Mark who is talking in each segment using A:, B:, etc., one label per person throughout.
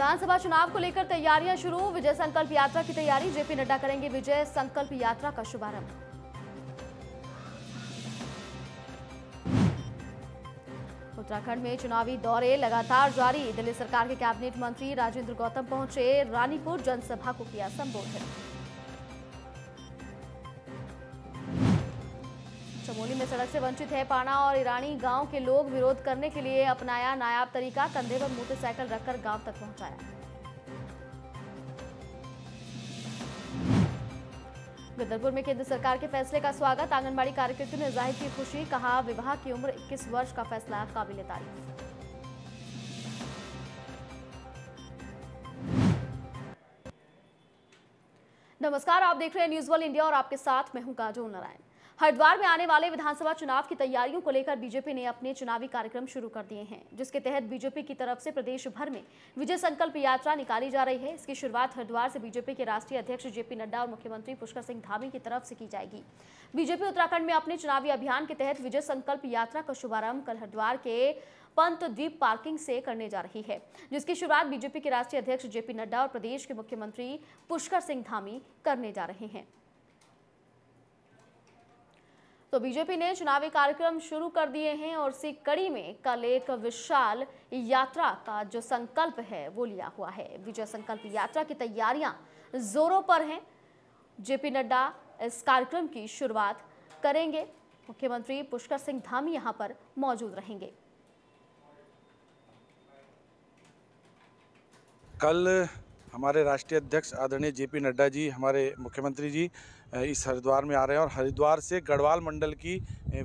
A: विधानसभा चुनाव को लेकर तैयारियां शुरू विजय संकल्प यात्रा की तैयारी जेपी नड्डा करेंगे विजय संकल्प यात्रा का शुभारंभ उत्तराखंड में चुनावी दौरे लगातार जारी दिल्ली सरकार के कैबिनेट मंत्री राजेंद्र गौतम पहुंचे रानीपुर जनसभा को किया संबोधित चमोली में सड़क से वंचित है पाना और ईरानी गांव के लोग विरोध करने के लिए अपनाया नायाब तरीका कंधे पर मोटरसाइकिल रखकर गांव तक पहुंचाया गदरपुर में केंद्र सरकार के फैसले का स्वागत आंगनबाड़ी कार्यकर्तियों ने जाहिर की खुशी कहा विवाह की उम्र 21 वर्ष का फैसला काबिल तारीफ नमस्कार आप देख रहे हैं न्यूज वर्ल्ड इंडिया और आपके साथ मैं हूं काजोल नारायण हरिद्वार में आने वाले विधानसभा चुनाव की तैयारियों को लेकर बीजेपी ने अपने चुनावी कार्यक्रम शुरू कर दिए हैं जिसके तहत बीजेपी की तरफ से प्रदेश भर में विजय संकल्प यात्रा निकाली जा रही है इसकी शुरुआत हरिद्वार से बीजेपी के राष्ट्रीय अध्यक्ष जेपी नड्डा और मुख्यमंत्री पुष्कर सिंह धामी की तरफ से की जाएगी बीजेपी उत्तराखंड में अपने चुनावी अभियान के तहत विजय संकल्प यात्रा का शुभारंभ कल हरिद्वार के पंत द्वीप पार्किंग से करने जा रही है जिसकी शुरुआत बीजेपी के राष्ट्रीय अध्यक्ष जेपी नड्डा और प्रदेश के मुख्यमंत्री पुष्कर सिंह धामी करने जा रहे हैं तो बीजेपी ने चुनावी कार्यक्रम शुरू कर दिए हैं और इसी कड़ी में कल एक विशाल यात्रा का जो संकल्प है वो लिया हुआ है विजय संकल्प यात्रा की तैयारियां जोरों पर हैं जेपी नड्डा इस कार्यक्रम की शुरुआत करेंगे मुख्यमंत्री पुष्कर सिंह धामी यहां पर मौजूद रहेंगे
B: कल हमारे राष्ट्रीय अध्यक्ष आदरणीय जेपी नड्डा जी हमारे मुख्यमंत्री जी इस हरिद्वार में आ रहे हैं और हरिद्वार से गढ़वाल मंडल की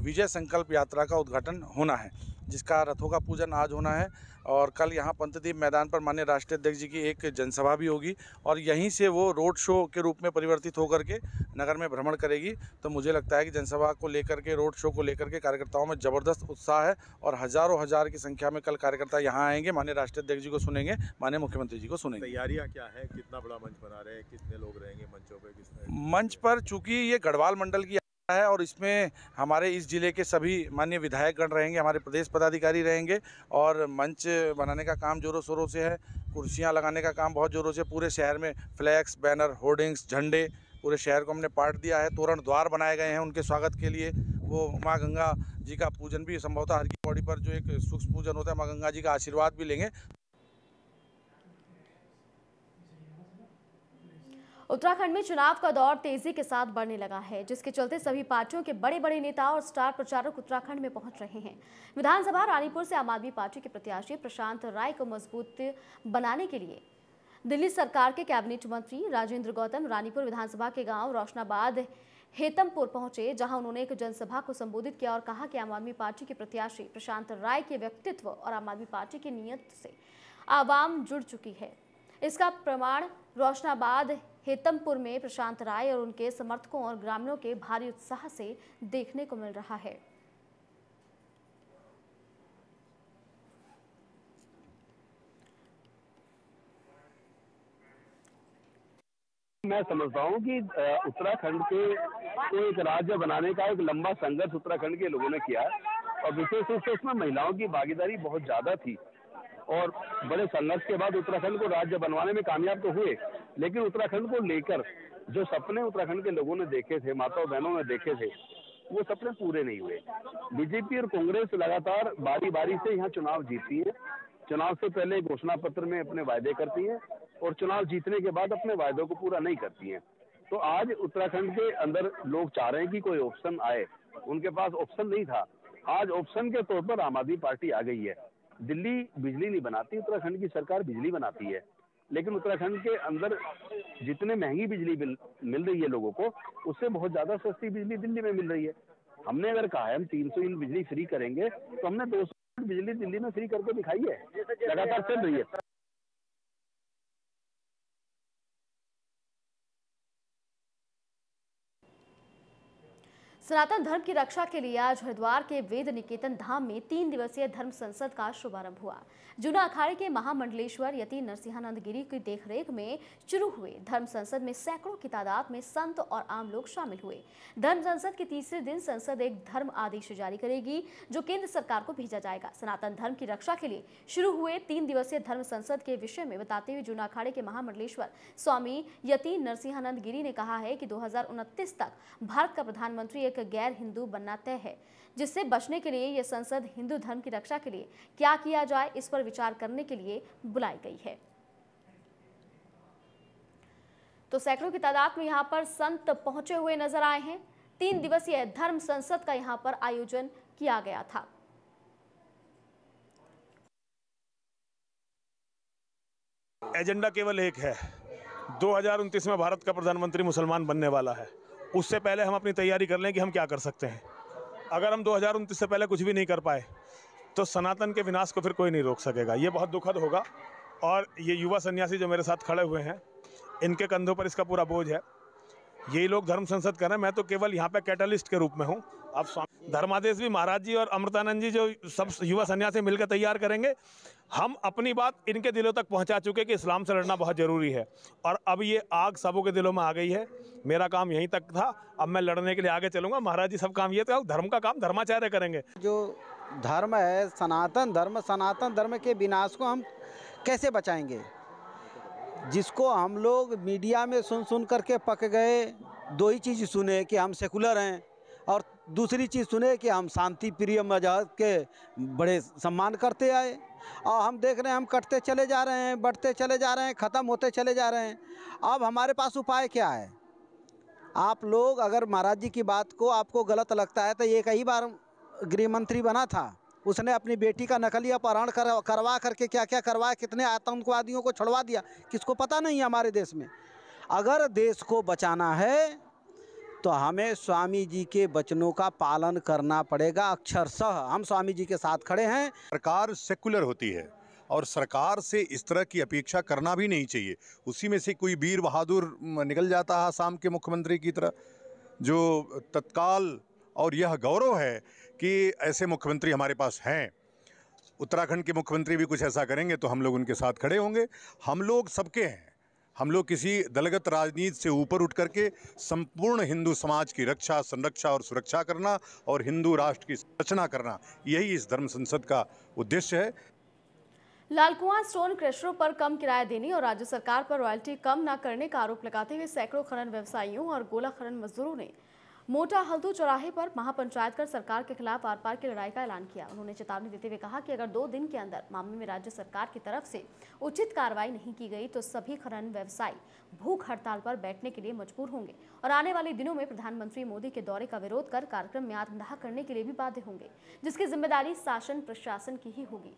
B: विजय संकल्प यात्रा का उद्घाटन होना है जिसका रथों का पूजन आज होना है और कल यहाँ पंतदीप मैदान पर मान्य राष्ट्रीय अध्यक्ष जी की एक जनसभा भी होगी और यहीं से वो रोड शो के रूप में परिवर्तित होकर के नगर में भ्रमण करेगी तो मुझे लगता है कि जनसभा को लेकर के रोड शो को लेकर के कार्यकर्ताओं में ज़बरदस्त उत्साह है और हज़ारों हज़ार की संख्या में कल कार्यकर्ता यहाँ आएंगे मान्य राष्ट्रीय अध्यक्ष जी को सुनेंगे मान्य मुख्यमंत्री जी को सुनेंगे तैयारियाँ
C: क्या है कितना बड़ा मंच बना रहे हैं कितने लोग रहेंगे मंचों पर
B: मंच पर चूँकि ये गढ़वाल मंडल की है और इसमें हमारे इस ज़िले के सभी मान्य विधायकगण रहेंगे हमारे प्रदेश पदाधिकारी रहेंगे और मंच बनाने का काम ज़ोरों शोरों से है कुर्सियाँ लगाने का काम बहुत ज़ोरों से पूरे शहर में फ्लैग्स बैनर होर्डिंग्स झंडे पूरे शहर को हमने पाट दिया है तोरण द्वार बनाए गए हैं उनके स्वागत के लिए वो माँ गंगा जी का पूजन भी संभवतः हर की बॉडी पर जो एक सूक्ष्म पूजन होता है माँ गंगा जी का आशीर्वाद भी लेंगे
A: उत्तराखंड में चुनाव का दौर तेजी के साथ बढ़ने लगा है जिसके चलते सभी पार्टियों के बड़े बड़े नेता और स्टार प्रचारक उत्तराखंड में पहुंच रहे हैं विधानसभा रानीपुर से आम आदमी पार्टी के प्रत्याशी प्रशांत राय को मजबूत बनाने के लिए दिल्ली सरकार के कैबिनेट मंत्री राजेंद्र गौतम रानीपुर विधानसभा के गांव रोशनाबाद हेतमपुर पहुंचे जहां उन्होंने एक जनसभा को संबोधित किया और कहा कि आम आदमी पार्टी के प्रत्याशी प्रशांत राय के व्यक्तित्व और आम आदमी पार्टी की नीयत से आवाम जुड़ चुकी है इसका प्रमाण रोशनाबाद हेतमपुर में प्रशांत राय और उनके समर्थकों और ग्रामीणों के भारी उत्साह से देखने को मिल रहा है
C: मैं समझता हूँ कि उत्तराखंड के को एक राज्य बनाने का एक लंबा संघर्ष उत्तराखंड के लोगों ने किया और विशेष रूप से उसमें महिलाओं की भागीदारी बहुत ज्यादा थी और बड़े संघर्ष के बाद उत्तराखंड को राज्य बनवाने में कामयाब तो हुए लेकिन उत्तराखंड को लेकर जो सपने उत्तराखंड के लोगों ने देखे थे माता और बहनों ने देखे थे वो सपने पूरे नहीं हुए बीजेपी और कांग्रेस लगातार बारी बारी से यहाँ चुनाव जीतती है चुनाव से पहले घोषणा पत्र में अपने वायदे करती है और चुनाव जीतने के बाद अपने वायदों को पूरा नहीं करती है तो आज उत्तराखंड के अंदर लोग चाह रहे हैं कि कोई ऑप्शन आए उनके पास ऑप्शन नहीं था आज ऑप्शन के तौर पर आम आदमी पार्टी आ गई है दिल्ली बिजली नहीं बनाती उत्तराखंड की सरकार बिजली बनाती है लेकिन उत्तराखंड के अंदर जितने महंगी बिजली मिल रही है लोगों को उससे बहुत ज़्यादा सस्ती बिजली दिल्ली में मिल रही है हमने अगर कहा है हम तीन सौ बिजली फ्री करेंगे तो हमने दो सौ बिजली दिल्ली में फ्री करके दिखाई है लगातार चल रही है
A: सनातन धर्म की रक्षा के लिए आज हरिद्वार के वेद निकेतन धाम में तीन दिवसीय धर्म संसद का शुभारंभ हुआ जूना अखाड़े के महामंडलेश्वर यति नरसिंहानंद गिरी की देखरेख में शुरू हुए धर्म संसद में सैकड़ों की तादाद में संत और आम लोग शामिल हुए धर्म संसद के तीसरे दिन संसद एक धर्म आदेश जारी करेगी जो केंद्र सरकार को भेजा जाएगा सनातन धर्म की रक्षा के लिए शुरू हुए तीन दिवसीय धर्म संसद के विषय में बताते हुए जूना अखाड़े के महामंडलेश्वर स्वामी यति नरसिंहानंद गिरी ने कहा है कि दो तक भारत का प्रधानमंत्री एक एक गैर हिंदू बनना तय है जिससे बचने के लिए ये संसद हिंदू धर्म की रक्षा के लिए क्या किया जाए इस पर विचार करने के लिए बुलाई गई है तो सैकड़ों की तादाद में यहां पर संत पहुंचे हुए नजर आए हैं तीन दिवसीय धर्म संसद का यहां पर आयोजन किया गया था
B: एजेंडा केवल एक है दो में भारत का प्रधानमंत्री मुसलमान बनने वाला है उससे पहले हम अपनी तैयारी कर लें कि हम क्या कर सकते हैं अगर हम दो से पहले कुछ भी नहीं कर पाए तो सनातन के विनाश को फिर कोई नहीं रोक सकेगा ये बहुत दुखद होगा और ये युवा सन्यासी जो मेरे साथ खड़े हुए हैं इनके कंधों पर इसका पूरा बोझ है यही लोग धर्म संसद करें मैं तो केवल यहाँ पे कैटलिस्ट के रूप में हूँ अब स्वामी धर्मादेश भी महाराज जी और अमृतानंद जी जो सब युवा सन्यासी मिलकर तैयार करेंगे हम अपनी बात इनके दिलों तक पहुंचा चुके कि इस्लाम से लड़ना बहुत ज़रूरी है और अब ये आग सबों के दिलों में आ गई है मेरा काम यहीं तक था अब मैं लड़ने के लिए आगे चलूँगा महाराज जी सब काम ये था तो धर्म का काम धर्माचार्य करेंगे
D: जो धर्म है सनातन धर्म सनातन धर्म के विनाश को हम कैसे बचाएंगे जिसको हम लोग मीडिया में सुन सुन करके पक गए दो ही चीज़ सुने कि हम सेकुलर हैं दूसरी चीज़ सुने कि हम शांति प्रिय मजहब के बड़े सम्मान करते आए और हम देख रहे हैं हम कटते चले जा रहे हैं बढ़ते चले जा रहे हैं ख़त्म होते चले जा रहे हैं अब हमारे पास उपाय क्या है आप लोग अगर महाराज जी की बात को आपको गलत लगता है तो ये कई बार गृह मंत्री बना था उसने अपनी बेटी का नकली अपहरण कर, करवा करके क्या क्या करवाया कितने आतंकवादियों को छुड़वा दिया किसको पता नहीं है हमारे देश में अगर देश को बचाना है तो हमें स्वामी जी के वचनों का पालन करना पड़ेगा अक्षरशह हम स्वामी जी के साथ खड़े हैं सरकार सेकुलर होती है और सरकार से इस तरह की अपेक्षा करना भी नहीं चाहिए उसी में से कोई वीर बहादुर निकल जाता है आसाम के मुख्यमंत्री की तरह जो तत्काल और यह गौरव है कि ऐसे मुख्यमंत्री हमारे पास हैं उत्तराखंड के मुख्यमंत्री भी कुछ ऐसा करेंगे तो हम लोग उनके साथ खड़े होंगे हम लोग सबके हैं हम लोग किसी दलगत राजनीति से ऊपर उठ करके संपूर्ण हिंदू समाज की रक्षा संरक्षा और सुरक्षा करना और हिंदू राष्ट्र की रचना करना यही इस धर्म संसद का उद्देश्य है
A: कुआ स्टोन क्रेशरों पर कम किराया देने और राज्य सरकार पर रॉयल्टी कम न करने का आरोप लगाते हुए सैकड़ों खनन व्यवसायियों और गोला खनन मजदूरों ने मोटा हल्दू चौराहे पर महापंचायत कर सरकार के खिलाफ आर पार की लड़ाई का ऐलान किया उन्होंने चेतावनी देते हुए कहा कि अगर दो दिन के अंदर मामले में राज्य सरकार की तरफ से उचित कार्रवाई नहीं की गई तो सभी खनन व्यवसायी भूख हड़ताल पर बैठने के लिए मजबूर होंगे और आने वाले दिनों में प्रधानमंत्री मोदी के दौरे का विरोध कर कार्यक्रम में आत्मदाह करने के लिए भी बाध्य होंगे जिसकी जिम्मेदारी शासन प्रशासन की ही होगी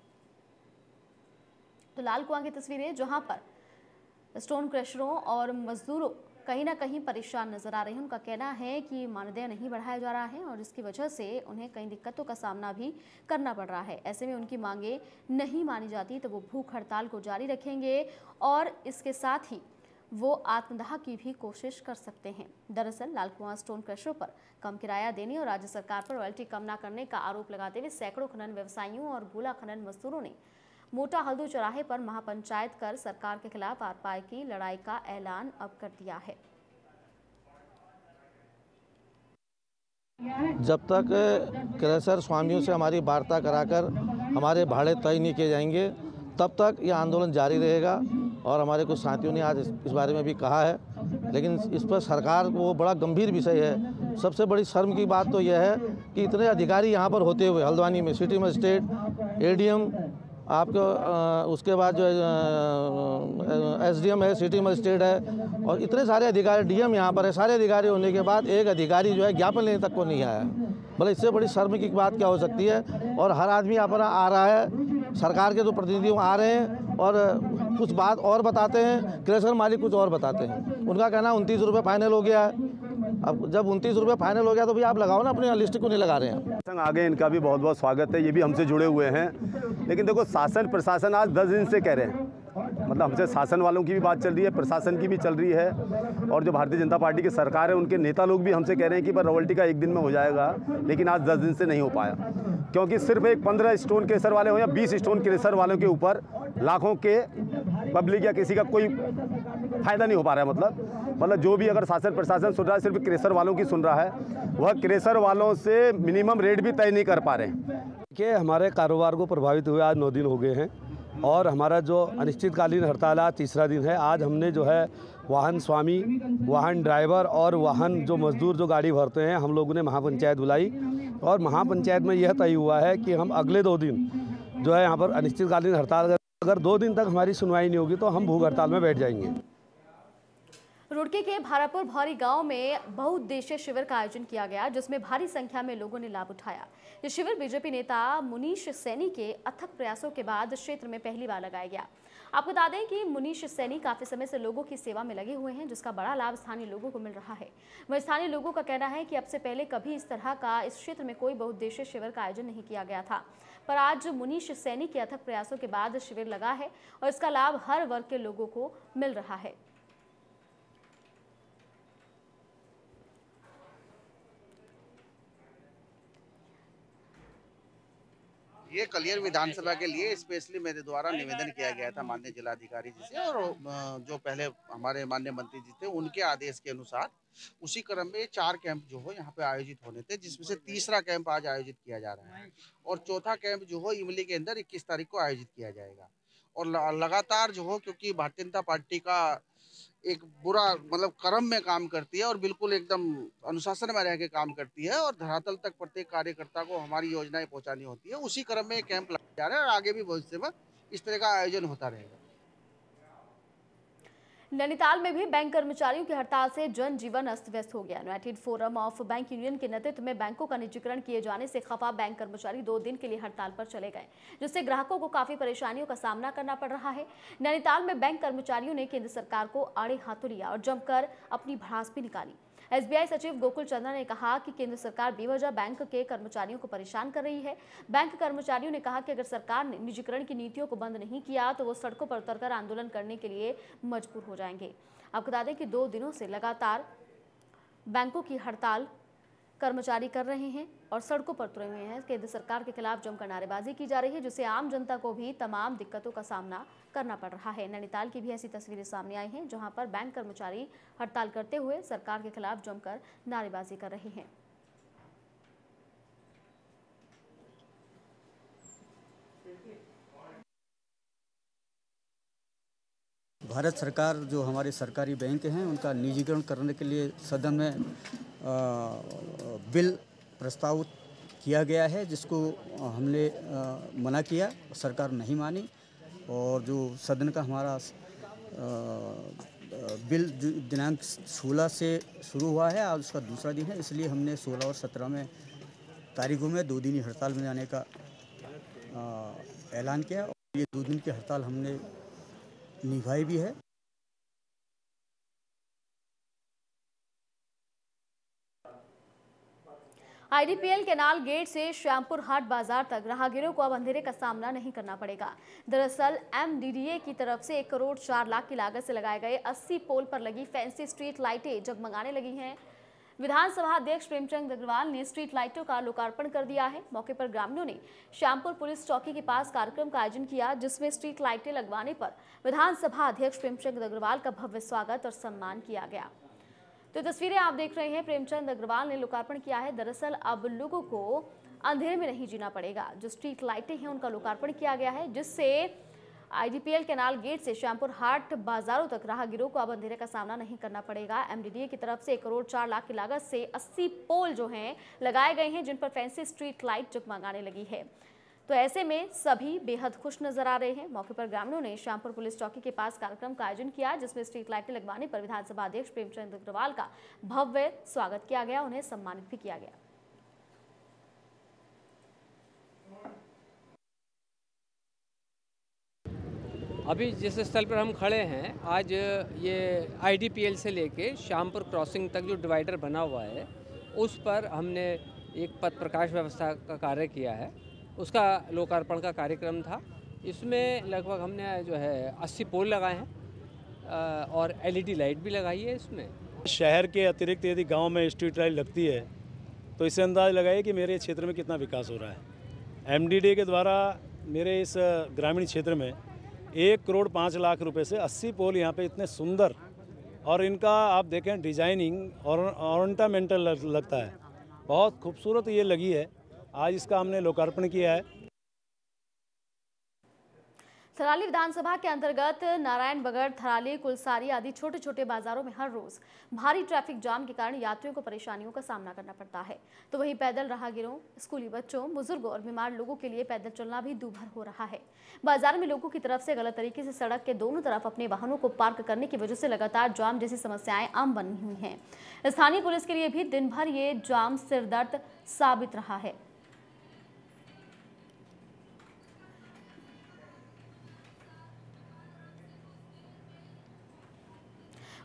A: तो लाल कुआ की तस्वीरें जहां पर स्टोन क्रशरों और मजदूरों कहीं ना कहीं परेशान नजर आ रहे हैं उनका कहना है कि मानदेय नहीं बढ़ाया जा रहा है और इसकी वजह से उन्हें कई दिक्कतों का सामना भी करना पड़ रहा है ऐसे में उनकी मांगे नहीं मानी जाती तो वो भूख हड़ताल को जारी रखेंगे और इसके साथ ही वो आत्मदाह की भी कोशिश कर सकते हैं दरअसल लाल कुआं स्टोन क्रशरों पर कम किराया देने और राज्य सरकार पर रॉयल्टी कम ना करने का आरोप लगाते हुए सैकड़ों खनन व्यवसायियों और गोला खनन मजदूरों ने मोटा हल्दू चौराहे पर महापंचायत कर सरकार के खिलाफ आरपाई की लड़ाई का ऐलान अब कर दिया है
B: जब तक क्रेशर स्वामियों से हमारी वार्ता कराकर हमारे भाड़े तय नहीं किए जाएंगे तब तक यह आंदोलन जारी रहेगा और हमारे कुछ साथियों ने आज इस बारे में भी कहा है लेकिन इस पर सरकार को बड़ा गंभीर विषय है सबसे बड़ी शर्म की बात तो यह है कि इतने अधिकारी यहाँ पर होते हुए हल्द्वानी में सिटी मजिस्ट्रेट एडीएम आपको उसके बाद जो एस डी एम है सिटी मजिस्ट्रेट है और इतने सारे अधिकारी डीएम यहाँ पर है सारे अधिकारी होने के बाद एक अधिकारी जो है ज्ञापन लेने तक को नहीं आया भले इससे बड़ी शर्म की बात क्या हो सकती है और हर आदमी यहाँ पर आ रहा है सरकार के जो तो प्रतिनिधि आ रहे हैं और कुछ बात और बताते हैं क्रेशर मालिक कुछ और बताते हैं उनका कहना उनतीस रुपये फाइनल हो गया है अब जब उनतीस रुपये फाइनल हो गया तो भी आप
D: लगाओ ना अपने लिस्ट को नहीं लगा रहे हैं संग आगे इनका भी बहुत बहुत स्वागत है ये भी हमसे जुड़े हुए हैं लेकिन देखो शासन प्रशासन आज दस दिन से कह रहे हैं मतलब हमसे शासन वालों की भी बात चल रही है प्रशासन की भी चल रही है और जो भारतीय जनता पार्टी की सरकार है उनके नेता लोग भी हमसे कह रहे हैं कि पर रॉयल्टी का एक दिन में हो जाएगा लेकिन आज दस दिन से नहीं हो पाया क्योंकि सिर्फ एक पंद्रह स्टोन केसर वाले हो या बीस स्टोन केसर वालों के ऊपर लाखों के पब्लिक या किसी का कोई
A: फ़ायदा
D: नहीं हो पा रहा है मतलब मतलब जो भी अगर शासन प्रशासन सुन रहा है सिर्फ क्रेशर वालों की सुन रहा है वह क्रेशर वालों से मिनिमम रेट भी तय नहीं कर पा रहे हैं देखिए हमारे कारोबार को प्रभावित हुए आज नौ दिन हो गए हैं और हमारा जो अनिश्चितकालीन हड़ताल आज तीसरा दिन है आज हमने जो है वाहन स्वामी वाहन ड्राइवर और वाहन जो मजदूर जो गाड़ी भरते हैं हम लोगों ने महापंचायत बुलाई और महापंचायत में यह तय हुआ है कि हम अगले दो दिन जो है यहाँ पर अनिश्चितकालीन हड़ताल अगर दो दिन तक हमारी सुनवाई नहीं होगी तो हम भू हड़ताल में बैठ जाएंगे
A: रुड़की के भारापुर भौरी गांव में बहुउद्देशीय शिविर का आयोजन किया गया जिसमें भारी संख्या में लोगों ने लाभ उठाया ये शिविर बीजेपी नेता मुनीश सैनी के अथक प्रयासों के बाद क्षेत्र में पहली बार लगाया गया आपको बता दें कि मुनीश सैनी काफी समय से लोगों की सेवा में लगे हुए हैं जिसका बड़ा लाभ स्थानीय लोगों को मिल रहा है वह स्थानीय लोगों का कहना है कि अब से पहले कभी इस तरह का इस क्षेत्र में कोई बहुउद्देशीय शिविर का आयोजन नहीं किया गया था पर आज मुनीष सैनी के अथक प्रयासों के बाद शिविर लगा है और इसका लाभ हर वर्ग के लोगों को मिल रहा है
B: ये कलियर विधानसभा के लिए स्पेशली मेरे द्वारा निवेदन किया गया था माननीय जिलाधिकारी जी से
C: और
B: जो पहले हमारे माननीय मंत्री जी थे उनके आदेश के अनुसार उसी क्रम में चार कैंप जो हो यहाँ पे आयोजित होने थे जिसमें से तीसरा कैंप आज आयोजित किया जा रहा है और चौथा कैंप जो हो इमली के अंदर इक्कीस तारीख को आयोजित किया जाएगा और लगातार जो हो क्योंकि भारतीय जनता पार्टी का एक बुरा मतलब कर्म में काम करती है और बिल्कुल एकदम अनुशासन में रह के काम करती है और धरातल तक प्रत्येक कार्यकर्ता को हमारी योजनाएं पहुंचानी होती है उसी क्रम में कैंप लगाया जा रहा है और आगे भी भविष्य में इस तरह का आयोजन होता रहेगा
A: नैनीताल में भी बैंक कर्मचारियों की हड़ताल से जनजीवन अस्त व्यस्त हो गया united forum of bank union के नेतृत्व में बैंकों का निजीकरण किए जाने से खफा बैंक कर्मचारी दो दिन के लिए हड़ताल पर चले गए जिससे ग्राहकों को काफी परेशानियों का सामना करना पड़ रहा है नैनीताल में बैंक कर्मचारियों ने केंद्र सरकार को आड़े हाथों लिया और जमकर अपनी भड़ास भी निकाली एसबीआई सचिव गोकुल चंद्रा ने कहा कि केंद्र सरकार बेवजह बैंक के कर्मचारियों को परेशान कर रही है बैंक कर्मचारियों ने कहा कि अगर सरकार ने निजीकरण की नीतियों को बंद नहीं किया तो वो सड़कों पर उतरकर आंदोलन करने के लिए मजबूर हो जाएंगे आपको बता दें कि दो दिनों से लगातार बैंकों की हड़ताल कर्मचारी कर रहे हैं और सड़कों पर उतरे हुए हैं केंद्र सरकार के खिलाफ जमकर नारेबाजी की जा रही है जिससे आम जनता को भी तमाम दिक्कतों का सामना करना पड़ रहा है नैनीताल की भी ऐसी तस्वीरें सामने आई हैं जहां पर बैंक कर्मचारी हड़ताल करते हुए सरकार के खिलाफ जमकर नारेबाजी कर रहे हैं
D: भारत सरकार जो हमारे सरकारी बैंक हैं उनका निजीकरण करने के लिए सदन में बिल प्रस्ताव किया गया है जिसको हमने मना किया सरकार नहीं मानी और जो सदन का हमारा बिल बिल दिनांक 16 से शुरू हुआ है आज उसका दूसरा दिन है इसलिए हमने 16 और 17 में तारीखों में दो दिनी हड़ताल में जाने का ऐलान किया और ये दो दिन की हड़ताल हमने निभाई भी है
A: आईडीपीएल केनाल गेट से श्यामपुर हाट बाजार तक राहगीरों को अब अंधेरे का सामना नहीं करना पड़ेगा दरअसल एमडीडीए की तरफ से एक करोड़ चार लाख की लागत से लगाए गए 80 पोल पर लगी फैंसी स्ट्रीट लाइटें जगमगाने लगी हैं विधानसभा अध्यक्ष प्रेमचंद अग्रवाल ने स्ट्रीट लाइटों का लोकार्पण कर दिया है मौके पर ग्रामीणों ने श्यामपुर पुलिस चौकी के पास कार्यक्रम का आयोजन किया जिसमें स्ट्रीट लाइटें लगवाने पर विधानसभा अध्यक्ष प्रेमचंद अग्रवाल का भव्य स्वागत और सम्मान किया गया तो तस्वीरें आप देख रहे हैं प्रेमचंद अग्रवाल ने लोकार्पण किया है दरअसल अब लोगों को अंधेरे में नहीं जीना पड़ेगा जो स्ट्रीट लाइटें हैं उनका लोकार्पण किया गया है जिससे आईडीपीएल कैनाल गेट से श्यामपुर हाट बाजारों तक राहगीरों को अब अंधेरे का सामना नहीं करना पड़ेगा एमडीडीए की तरफ से एक करोड़ चार लाख की लागत से अस्सी पोल जो हैं लगाए गए हैं जिन पर फैंसी स्ट्रीट लाइट जगमगाने लगी है तो ऐसे में सभी बेहद खुश नजर आ रहे हैं मौके पर ग्रामीणों ने श्यामपुर पुलिस चौकी के पास कार्यक्रम का आयोजन किया जिसमें स्ट्रीट लाइटें लगवाने पर विधानसभा अध्यक्ष प्रेमचंद अग्रवाल का भव्य स्वागत किया गया उन्हें सम्मानित भी किया गया
D: अभी जिस स्थल पर हम खड़े हैं आज ये आईडीपीएल से लेके श्यामपुर क्रॉसिंग तक जो डिवाइडर बना हुआ है उस पर हमने एक पथ प्रकाश व्यवस्था का कार्य किया है उसका लोकार्पण का कार्यक्रम था इसमें लगभग हमने जो है अस्सी पोल लगाए हैं और एलईडी e लाइट भी लगाई है इसमें
C: शहर के अतिरिक्त यदि गांव में स्ट्रीट लाइट लगती है तो इसे अंदाज लगाइए कि मेरे क्षेत्र में कितना विकास हो रहा है एमडीडी के द्वारा मेरे इस ग्रामीण क्षेत्र में एक करोड़ पाँच लाख रुपए से अस्सी पोल यहाँ पे इतने सुंदर और इनका आप देखें डिजाइनिंग और ऑर्नामेंटल लगता
D: है बहुत खूबसूरत ये लगी है आज इसका हमने लोकार्पण किया है
A: थराली विधानसभा के अंतर्गत नारायण बगर थराली कुलसारी आदि छोटे छोटे बाजारों में हर रोज भारी ट्रैफिक जाम के कारण यात्रियों को परेशानियों का सामना करना पड़ता है तो वहीं पैदल राहगीरों स्कूली बच्चों बुजुर्गों और बीमार लोगों के लिए पैदल चलना भी दूभर हो रहा है बाजार में लोगों की तरफ से गलत तरीके से सड़क के दोनों तरफ अपने वाहनों को पार्क करने की वजह से लगातार जाम जैसी समस्याएं आम बनी हुई हैं स्थानीय पुलिस के लिए भी दिन भर ये जाम सिरदर्द साबित रहा है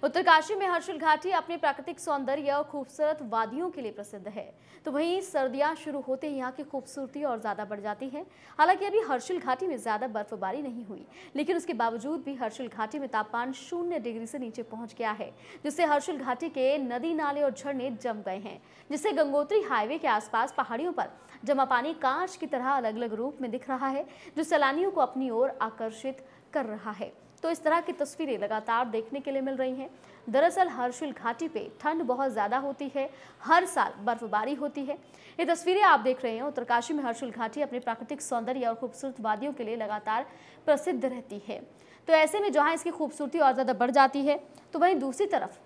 A: उत्तरकाशी में हर्षिल घाटी अपने प्राकृतिक सौंदर्य और खूबसूरत वादियों के लिए प्रसिद्ध है तो वहीं सर्दियां शुरू होते ही यहाँ की खूबसूरती और ज़्यादा बढ़ जाती है हालांकि अभी हर्षिल घाटी में ज़्यादा बर्फबारी नहीं हुई लेकिन उसके बावजूद भी हर्षिल घाटी में तापमान शून्य डिग्री से नीचे पहुंच गया है जिससे हर्षिल घाटी के नदी नाले और झरने जम गए हैं जिससे गंगोत्री हाईवे के आसपास पहाड़ियों पर जमा पानी कांच की तरह अलग अलग रूप में दिख रहा है जो सैलानियों को अपनी ओर आकर्षित कर रहा है तो इस तरह की तस्वीरें लगातार देखने के लिए मिल रही हैं दरअसल हर्षिल घाटी पे ठंड बहुत ज़्यादा होती है हर साल बर्फबारी होती है ये तस्वीरें आप देख रहे हैं उत्तरकाशी में हर्षिल घाटी अपने प्राकृतिक सौंदर्य और खूबसूरत वादियों के लिए लगातार प्रसिद्ध रहती है तो ऐसे में जहाँ इसकी खूबसूरती और ज़्यादा बढ़ जाती है तो वहीं दूसरी तरफ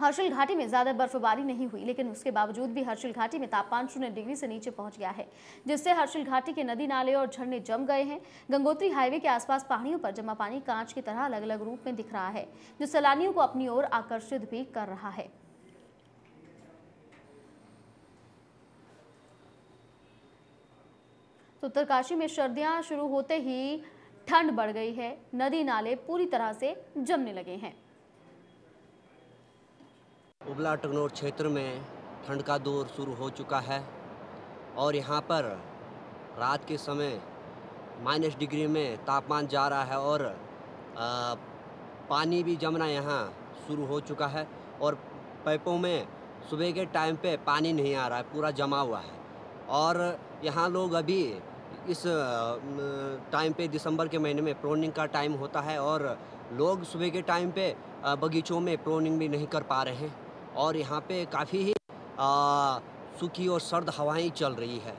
A: हर्षिल घाटी में ज़्यादा बर्फबारी नहीं हुई लेकिन उसके बावजूद भी हर्षिल घाटी में तापमान शून्य डिग्री से नीचे पहुंच गया है जिससे हर्षिल घाटी के नदी नाले और झरने जम गए हैं गंगोत्री हाईवे के आसपास पहाड़ियों पर जमा पानी कांच की तरह अलग अलग रूप में दिख रहा है जो सैलानियों को अपनी ओर आकर्षित भी कर रहा है तो उत्तरकाशी में सर्दियां शुरू होते ही ठंड बढ़ गई है नदी नाले पूरी तरह से जमने लगे हैं
D: उबला टगनौर क्षेत्र में ठंड का दौर शुरू हो चुका है और यहाँ पर रात के समय माइनस डिग्री में तापमान जा रहा है और आ, पानी भी जमना यहाँ शुरू हो चुका है और पाइपों में सुबह के टाइम पे पानी नहीं आ रहा है पूरा जमा हुआ है और यहाँ लोग अभी इस टाइम पे दिसंबर के महीने में प्रोनिंग का टाइम होता है और लोग सुबह के टाइम पे बगीचों में प्रोनिंग भी नहीं कर पा रहे हैं और यहाँ पे काफ़ी ही सूखी और सर्द हवाएं चल रही है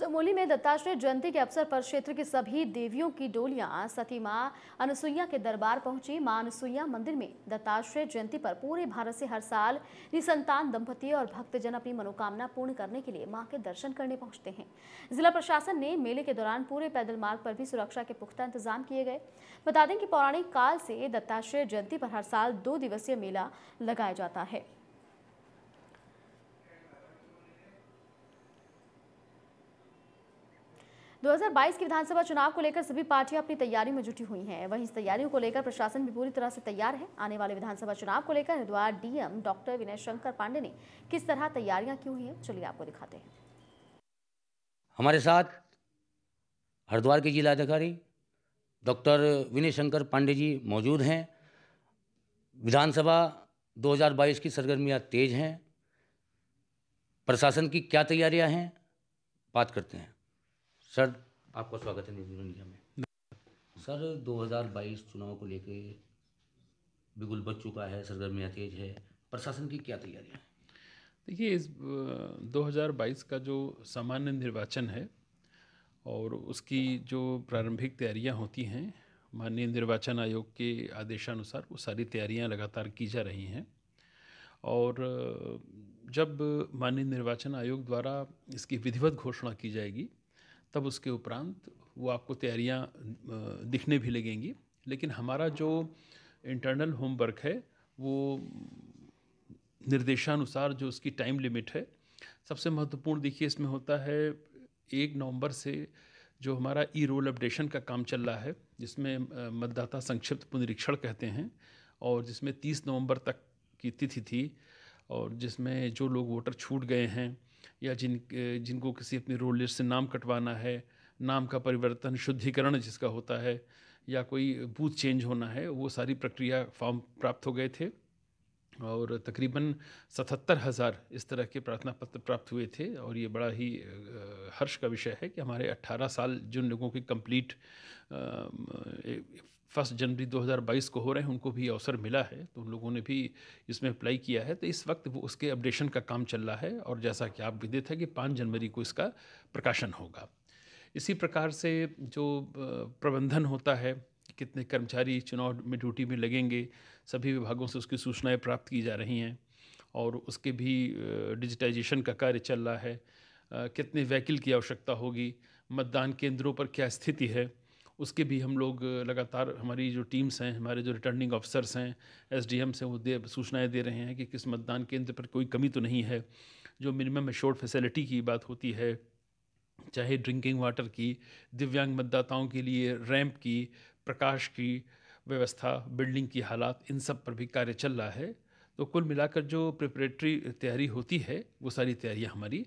A: चमोली में दत्ताश्रय जयंती के अवसर पर क्षेत्र की सभी देवियों की डोलियां सती माँ अनुसुईया के दरबार पहुंची माँ अनुसुईया मंदिर में दत्ताश्रय जयंती पर पूरे भारत से हर साल निसंतान दंपति और भक्तजन अपनी मनोकामना पूर्ण करने के लिए माँ के दर्शन करने पहुंचते हैं जिला प्रशासन ने मेले के दौरान पूरे पैदल मार्ग पर भी सुरक्षा के पुख्ता इंतजाम किए गए बता दें कि पौराणिक काल से दत्ताश्रय जयंती पर हर साल दो दिवसीय मेला लगाया जाता है 2022 के विधानसभा चुनाव को लेकर सभी पार्टियां अपनी तैयारी में जुटी हुई हैं वहीं इस तैयारियों को लेकर प्रशासन भी पूरी तरह से तैयार है आने वाले विधानसभा चुनाव को लेकर हरिद्वार डीएम डॉक्टर विनय शंकर पांडे ने किस तरह तैयारियां की हुई है चलिए आपको दिखाते हैं
D: हमारे साथ हरिद्वार के जिलाधिकारी डॉक्टर विनय शंकर पांडे जी मौजूद हैं विधानसभा दो की सरगर्मियाँ तेज हैं प्रशासन की क्या तैयारियां हैं बात करते हैं सर आपका स्वागत है न्यूज इंडिया में सर 2022 चुनाव को लेके
C: बिगुल बच चुका है सरगर्मियाँ तेज है प्रशासन की क्या तैयारियाँ देखिए इस 2022 का जो सामान्य निर्वाचन है और उसकी जो प्रारंभिक तैयारियां होती हैं माननीय निर्वाचन आयोग के आदेशानुसार वो सारी तैयारियां लगातार की जा रही हैं और जब माननीय निर्वाचन आयोग द्वारा इसकी विधिवत घोषणा की जाएगी तब उसके उपरांत वो आपको तैयारियाँ दिखने भी लगेंगी लेकिन हमारा जो इंटरनल होमवर्क है वो निर्देशानुसार जो उसकी टाइम लिमिट है सबसे महत्वपूर्ण देखिए इसमें होता है एक नवंबर से जो हमारा ई रोल अपडेशन का काम चल रहा है जिसमें मतदाता संक्षिप्त पुनरीक्षण कहते हैं और जिसमें 30 नवंबर तक की तिथि थी और जिसमें जो लोग वोटर छूट गए हैं या जिन जिनको किसी अपने रोल लिस्ट से नाम कटवाना है नाम का परिवर्तन शुद्धिकरण जिसका होता है या कोई बूथ चेंज होना है वो सारी प्रक्रिया फॉर्म प्राप्त हो गए थे और तकरीबन सतहत्तर हज़ार इस तरह के प्रार्थना पत्र प्राप्त हुए थे और ये बड़ा ही हर्ष का विषय है कि हमारे 18 साल जिन लोगों की कंप्लीट फर्स्ट जनवरी 2022 को हो रहे हैं उनको भी अवसर मिला है तो उन लोगों ने भी इसमें अप्लाई किया है तो इस वक्त वो उसके अपडेशन का काम चल रहा है और जैसा कि आप विदित है कि पाँच जनवरी को इसका प्रकाशन होगा इसी प्रकार से जो प्रबंधन होता है कितने कर्मचारी चुनाव में ड्यूटी में लगेंगे सभी विभागों से उसकी सूचनाएँ प्राप्त की जा रही हैं और उसके भी डिजिटाइजेशन का कार्य चल रहा है कितने व्हीकल की आवश्यकता होगी मतदान केंद्रों पर क्या स्थिति है उसके भी हम लोग लगातार हमारी जो टीम्स हैं हमारे जो रिटर्निंग ऑफिसर्स हैं एस डी एम से वो दे सूचनाएँ दे रहे हैं कि किस मतदान केंद्र पर कोई कमी तो नहीं है जो मिनिमम शोर्ट फैसिलिटी की बात होती है चाहे ड्रिंकिंग वाटर की दिव्यांग मतदाताओं के लिए रैंप की प्रकाश की व्यवस्था बिल्डिंग की हालात इन सब पर भी कार्य चल रहा है तो कुल मिलाकर जो प्रिपरेटरी तैयारी होती है वो सारी तैयारियाँ हमारी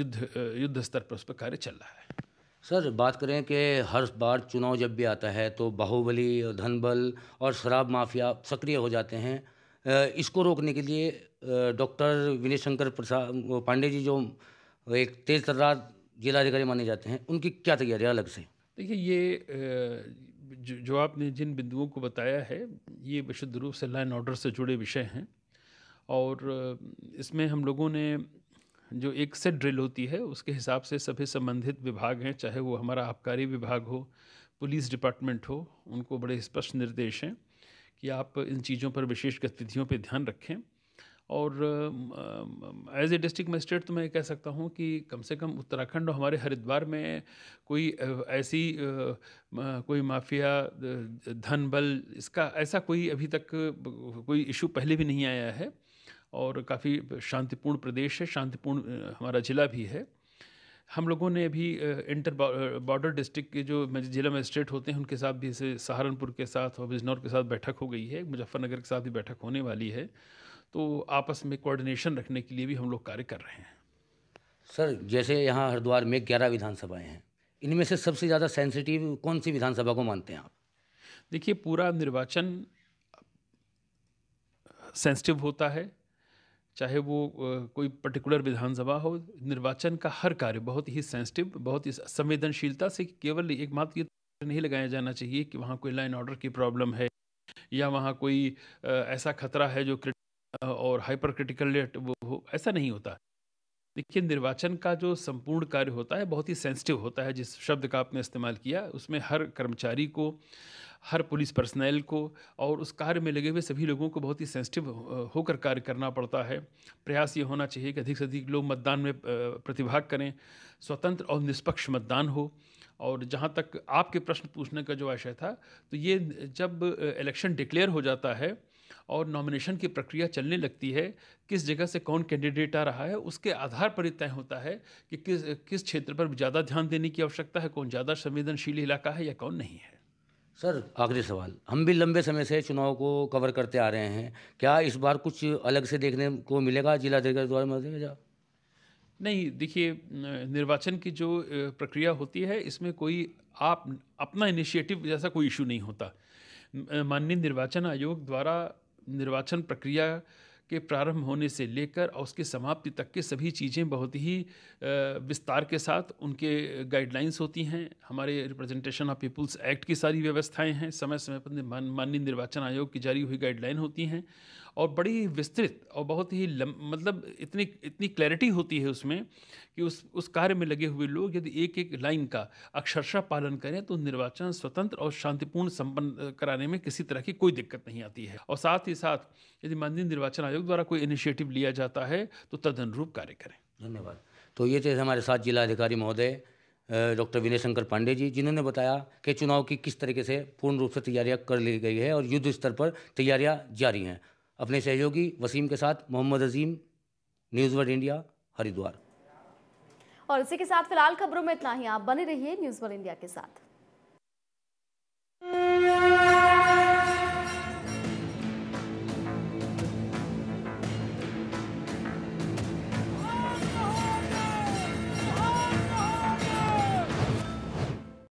C: युद्ध युद्ध स्तर पर उस पर कार्य चल रहा है सर बात करें कि हर बार चुनाव जब भी आता है तो बाहुबली
D: धनबल और शराब माफिया सक्रिय हो जाते हैं इसको रोकने के लिए डॉक्टर विनय शंकर प्रसाद पांडे जी जो एक तेज तर्रार जिलाधिकारी माने जाते हैं उनकी क्या तैयारी अलग से
C: देखिए ये जो आपने जिन बिंदुओं को बताया है ये विशुद्ध रूप से लाइन ऑर्डर से जुड़े विषय हैं और इसमें हम लोगों ने जो एक से ड्रिल होती है उसके हिसाब से सभी संबंधित विभाग हैं चाहे वो हमारा आबकारी विभाग हो पुलिस डिपार्टमेंट हो उनको बड़े स्पष्ट निर्देश हैं कि आप इन चीज़ों पर विशेष गतिविधियों पर ध्यान रखें और एज ए डिस्ट्रिक्ट मजिस्ट्रेट तो मैं कह सकता हूँ कि कम से कम उत्तराखंड और हमारे हरिद्वार में कोई ऐसी कोई माफिया धन बल इसका ऐसा कोई अभी तक कोई इशू पहले भी नहीं आया है और काफ़ी शांतिपूर्ण प्रदेश है शांतिपूर्ण हमारा ज़िला भी है हम लोगों ने अभी इंटर बॉर्डर डिस्ट्रिक्ट के जो जिला मजिस्ट्रेट होते हैं उनके साथ भी इसे सहारनपुर के साथ और बिजनौर के साथ बैठक हो गई है मुजफ्फरनगर के साथ भी बैठक होने वाली है तो आपस में कोऑर्डिनेशन रखने के लिए भी हम लोग कार्य कर रहे हैं सर जैसे यहाँ हरिद्वार में ग्यारह
D: विधानसभाएँ हैं इनमें से सबसे ज़्यादा सेंसिटिव कौन सी विधानसभा को मानते हैं आप देखिए पूरा
C: निर्वाचन सेंसिटिव होता है चाहे वो कोई पर्टिकुलर विधानसभा हो निर्वाचन का हर कार्य बहुत ही सेंसिटिव बहुत ही संवेदनशीलता से केवल एकमात्र ये तो नहीं लगाया जाना चाहिए कि वहाँ कोई लाइन ऑर्डर की प्रॉब्लम है या वहाँ कोई ऐसा खतरा है जो और हाइपर क्रिटिकल रेट वो ऐसा नहीं होता देखिए निर्वाचन का जो संपूर्ण कार्य होता है बहुत ही सेंसिटिव होता है जिस शब्द का आपने इस्तेमाल किया उसमें हर कर्मचारी को हर पुलिस पर्सनल को और उस कार्य में लगे हुए सभी लोगों को बहुत ही सेंसिटिव होकर कार्य करना पड़ता है प्रयास ये होना चाहिए कि अधिक से अधिक लोग मतदान में प्रतिभाग करें स्वतंत्र और निष्पक्ष मतदान हो और जहाँ तक आपके प्रश्न पूछने का जो आशय था तो ये जब इलेक्शन डिक्लेयर हो जाता है और नॉमिनेशन की प्रक्रिया चलने लगती है किस जगह से कौन कैंडिडेट आ रहा है उसके आधार पर तय होता है कि किस किस क्षेत्र पर ज़्यादा ध्यान देने की आवश्यकता है कौन ज़्यादा संवेदनशील इलाका है या कौन नहीं है
D: सर आखिरी सवाल हम भी लंबे समय से चुनाव को कवर करते आ रहे हैं क्या इस बार कुछ अलग से देखने को मिलेगा
C: जिला द्वारा मिलेगा नहीं देखिए निर्वाचन की जो प्रक्रिया होती है इसमें कोई आप अपना इनिशिएटिव जैसा कोई इशू नहीं होता माननीय निर्वाचन आयोग द्वारा निर्वाचन प्रक्रिया के प्रारंभ होने से लेकर और उसके समाप्ति तक के सभी चीज़ें बहुत ही विस्तार के साथ उनके गाइडलाइंस होती हैं हमारे रिप्रेजेंटेशन ऑफ पीपुल्स एक्ट की सारी व्यवस्थाएं हैं समय समय पर माननीय निर्वाचन आयोग की जारी हुई गाइडलाइन होती हैं और बड़ी ही विस्तृत और बहुत ही लम मतलब इतनी इतनी क्लैरिटी होती है उसमें कि उस उस कार्य में लगे हुए लोग यदि एक एक लाइन का अक्षरशा पालन करें तो निर्वाचन स्वतंत्र और शांतिपूर्ण संपन्न कराने में किसी तरह की कोई दिक्कत नहीं आती है और साथ ही साथ यदि माननीय निर्वाचन आयोग द्वारा कोई इनिशिएटिव लिया जाता है तो तद अनुरूप कार्य करें
D: धन्यवाद तो ये थे हमारे साथ जिला अधिकारी महोदय डॉक्टर विनय शंकर पांडे जी जिन्होंने बताया कि चुनाव की किस तरीके से पूर्ण रूप से तैयारियां कर ली गई है और युद्ध स्तर पर तैयारियां जारी हैं अपने सहयोगी वसीम के साथ Mohammad Azim news world India Haridwar
A: और इसी के साथ फिलहाल खबरों में इतना ही आप बने रहिए न्यूज़ वर्ल्ड इंडिया के साथ